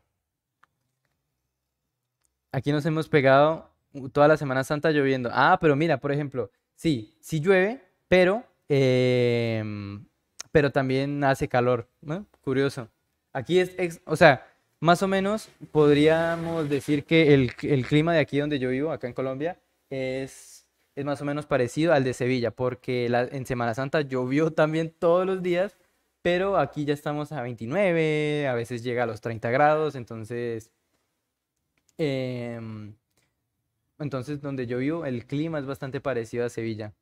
Aquí nos hemos pegado toda la Semana Santa lloviendo. Ah, pero mira, por ejemplo, sí, sí llueve, pero, eh, pero también hace calor. ¿no? Curioso. Aquí es, es o sea, más o menos podríamos decir que el, clima de aquí donde yo vivo, acá en Colombia, es, más o menos parecido al de Sevilla, porque en Semana Santa llovió también todos los días, pero aquí ya estamos a 29, a veces llega a los 30 grados, entonces... Em, entonces, donde yo vivo, el clima es bastante parecido a Sevilla.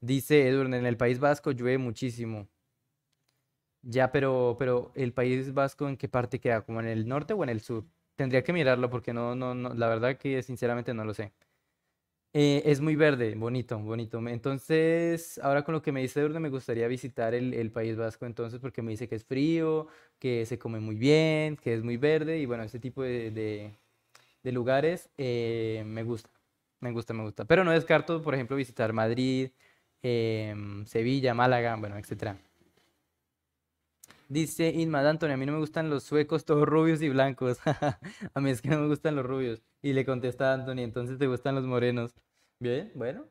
Dice Edward en el País Vasco llueve muchísimo. Ya, pero, pero ¿el País Vasco en qué parte queda? ¿Como en el norte o en el sur? Tendría que mirarlo porque no, no, la verdad que sinceramente no lo sé. Eh, es muy verde, bonito, bonito. Entonces, ahora con lo que me dice Durne, me gustaría visitar el, el, País Vasco entonces porque me dice que es frío, que se come muy bien, que es muy verde y bueno, este tipo de, de, lugares eh, me gusta, me gusta, me gusta. Pero no descarto, por ejemplo, visitar Madrid, em, Sevilla, Málaga, bueno, etcétera. Dice Inma Antonio, a mí no me gustan los suecos todos rubios y blancos. a mí es que no me gustan los rubios. Y le contesta Anthony, entonces te gustan los morenos. Bien, bueno.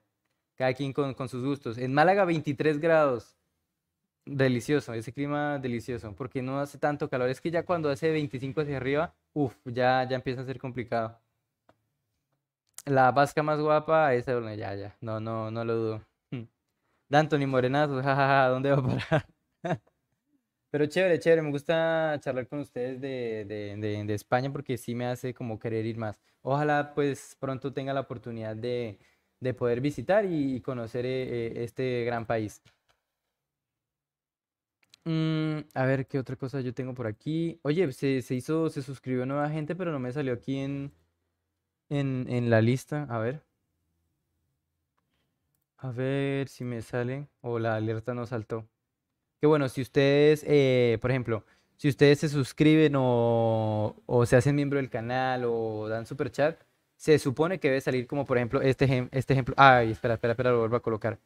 Cada quien con, sus gustos. En Málaga 23 grados. Delicioso, ese clima delicioso, porque no hace tanto calor. Es que ya cuando hace 25 hacia arriba, uff, ya, ya empieza a ser complicado. La vasca más guapa, esa, bueno, ya, ya, no, no, no lo dudo. y morenazo, jajaja, ¿dónde va a parar? Pero chévere, chévere, me gusta charlar con ustedes de, España porque sí me hace como querer ir más. Ojalá pues pronto tenga la oportunidad de, poder visitar y, conocer eh, eh, este gran país. Mm, a ver, ¿qué otra cosa yo tengo por aquí? Oye, se, hizo, se suscribió nueva gente, pero no me salió aquí en, la lista. A ver. A ver si me sale o la alerta no saltó que bueno, si ustedes, eh, por ejemplo, si ustedes se suscriben o, se hacen miembro del canal o dan super chat, se supone que debe salir como por ejemplo este, este ejemplo. Ay, espera, espera, espera, lo vuelvo a colocar.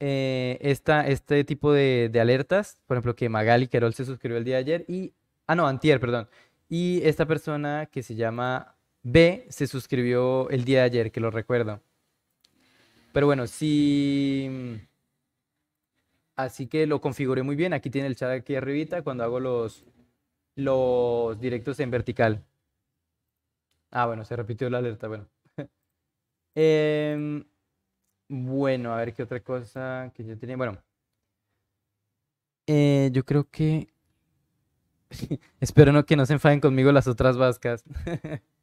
Eh, este tipo de, alertas, por ejemplo, que Magali Querol se suscribió el día de ayer y. Ah, no, Antier, perdón. Y esta persona que se llama B se suscribió el día de ayer, que lo recuerdo. Pero bueno, si. Así que lo configuré muy bien. Aquí tiene el chat aquí arribita cuando hago los, los directos en vertical. Ah, bueno, se repitió la alerta, bueno. Em, bueno, a ver qué otra cosa que yo tenía. Bueno, eh, yo creo que... Espero que no se enfaden conmigo las otras vascas.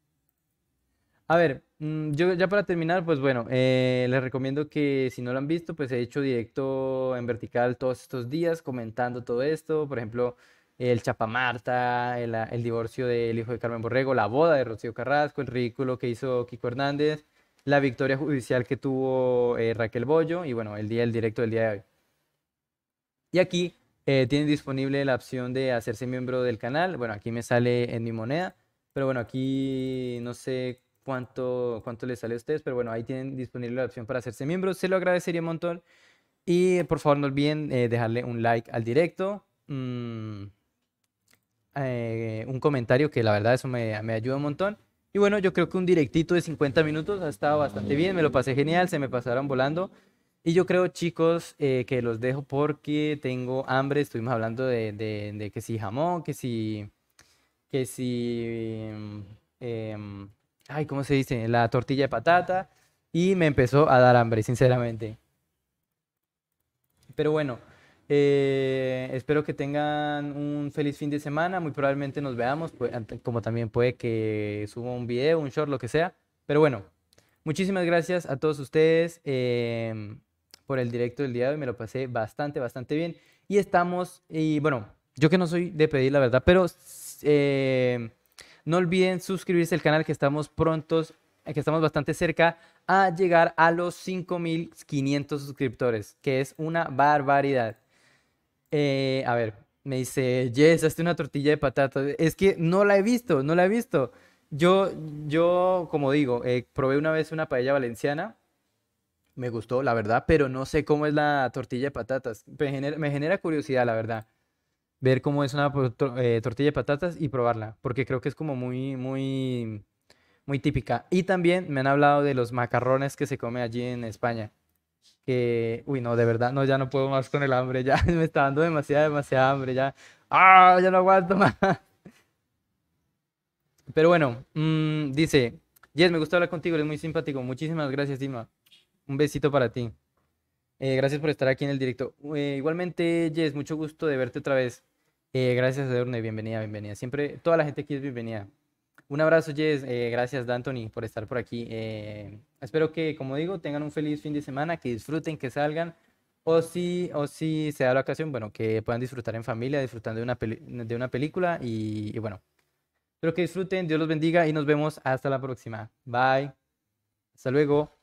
A ver, mm, yo ya para terminar, pues bueno, eh, les recomiendo que si no lo han visto, pues he hecho directo en vertical todos estos días comentando todo esto. Por ejemplo, el Chapamarta, el, ah, el divorcio del hijo de Carmen Borrego, la boda de Rocío Carrasco, el ridículo que hizo Kiko Hernández, la victoria judicial que tuvo eh, Raquel Bollo y bueno, el día directo del día de hoy. Y aquí eh, tienen disponible la opción de hacerse miembro del canal. Bueno, aquí me sale en mi moneda, pero bueno, aquí no sé cuánto, cuánto les sale a ustedes, pero bueno, ahí tienen disponible la opción para hacerse miembros, se lo agradecería un montón. Y por favor no olviden eh, dejarle un like al directo, mm, eh, un comentario que la verdad eso me, me ayuda un montón. Y bueno, yo creo que un directito de 50 minutos ha estado bastante bien, me lo pasé genial, se me pasaron volando. Y yo creo, chicos, eh, que los dejo porque tengo hambre. Estuvimos hablando de, de, de que si jamón, que si, que si eh, ay, ¿cómo se dice? La tortilla de patata y me empezó a dar hambre, sinceramente. Pero bueno, eh, espero que tengan un feliz fin de semana. Muy probablemente nos veamos, pues, como también puede que suba un video, un short, lo que sea. Pero bueno, muchísimas gracias a todos ustedes em, por el directo del día de hoy. Me lo pasé bastante, bastante bien. Y estamos, y bueno, yo que no soy de pedir la verdad, pero eh, no olviden suscribirse al canal que estamos prontos, que estamos bastante cerca a llegar a los 5500 suscriptores, que es una barbaridad. Eh, a ver, me dice, Jess, hazte una tortilla de patatas? Es que no la he visto, no la he visto. Yo, yo como digo, eh, probé una vez una paella valenciana. Me gustó, la verdad, pero no sé cómo es la tortilla de patatas. me genera curiosidad, la verdad ver cómo es una eh, tortilla de patatas y probarla, porque creo que es como muy, muy, muy típica. Y también me han hablado de los macarrones que se come allí en España. Que, uy, no, de verdad, no, ya no puedo más con el hambre, ya me está dando demasiada, demasiada hambre, ya. ¡Ah! Ya no aguanto más. Pero bueno, mm, dice, Jess, me gusta hablar contigo, eres muy simpático. Muchísimas gracias, Dima. Un besito para ti. Eh, gracias por estar aquí en el directo. Eh, igualmente, Jess, mucho gusto de verte otra vez. Eh, gracias, Edurne. Bienvenida, bienvenida. Siempre, toda la gente aquí es bienvenida. Un abrazo, Jess. Eh, gracias, D'Antoni por estar por aquí. Eh, espero que, como digo, tengan un feliz fin de semana, que disfruten, que salgan. O si, o si se da la ocasión, bueno, que puedan disfrutar en familia, disfrutando de una, de una película. y bueno, espero que disfruten. Dios los bendiga y nos vemos hasta la próxima. Bye. Hasta luego.